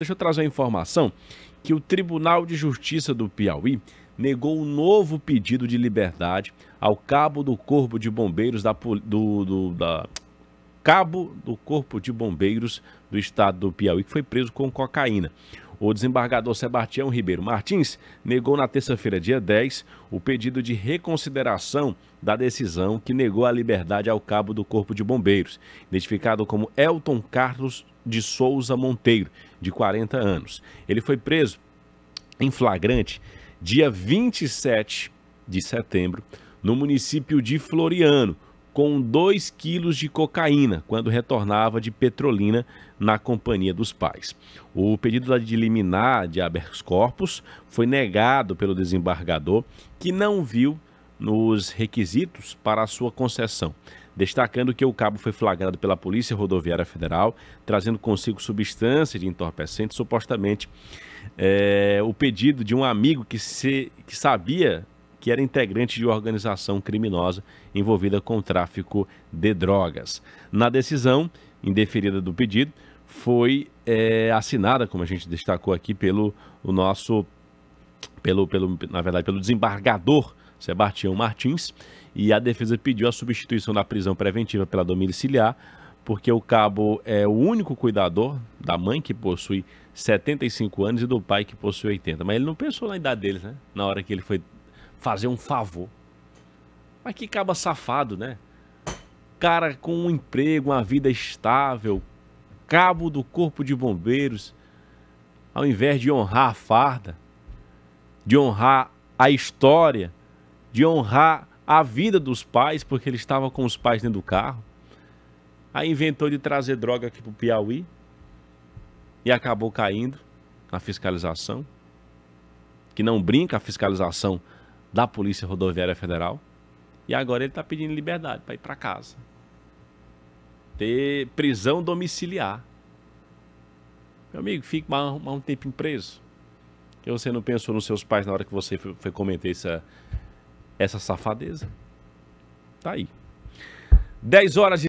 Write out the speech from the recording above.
Deixa eu trazer a informação que o Tribunal de Justiça do Piauí negou um novo pedido de liberdade ao cabo do Corpo de Bombeiros da, do, do, da cabo do Corpo de Bombeiros do Estado do Piauí que foi preso com cocaína. O desembargador Sebastião Ribeiro Martins negou na terça-feira, dia 10, o pedido de reconsideração da decisão que negou a liberdade ao cabo do Corpo de Bombeiros, identificado como Elton Carlos de Souza Monteiro, de 40 anos. Ele foi preso em flagrante dia 27 de setembro no município de Floriano, com 2 quilos de cocaína quando retornava de Petrolina na companhia dos pais. O pedido de liminar de habeas corpus foi negado pelo desembargador, que não viu nos requisitos para a sua concessão destacando que o cabo foi flagrado pela Polícia Rodoviária Federal, trazendo consigo substância de entorpecente, supostamente é, o pedido de um amigo que, se, que sabia que era integrante de organização criminosa envolvida com o tráfico de drogas. Na decisão indeferida do pedido, foi é, assinada, como a gente destacou aqui, pelo o nosso, pelo, pelo, na verdade, pelo desembargador Sebastião Martins, e a defesa pediu a substituição da prisão preventiva pela domiciliar, porque o cabo é o único cuidador da mãe que possui 75 anos e do pai que possui 80. Mas ele não pensou na idade deles, né? Na hora que ele foi fazer um favor. Mas que caba safado, né? Cara com um emprego, uma vida estável, cabo do Corpo de Bombeiros, ao invés de honrar a farda, de honrar a história, de honrar a vida dos pais, porque ele estava com os pais dentro do carro. Aí inventou de trazer droga aqui para o Piauí e acabou caindo na fiscalização, que não brinca a fiscalização da Polícia Rodoviária Federal. E agora ele está pedindo liberdade para ir para casa. Ter prisão domiciliar. Meu amigo, fique mais, um tempo preso. Que você não pensou nos seus pais na hora que você foi, foi cometer essa, essa safadeza. Tá aí. 10 horas e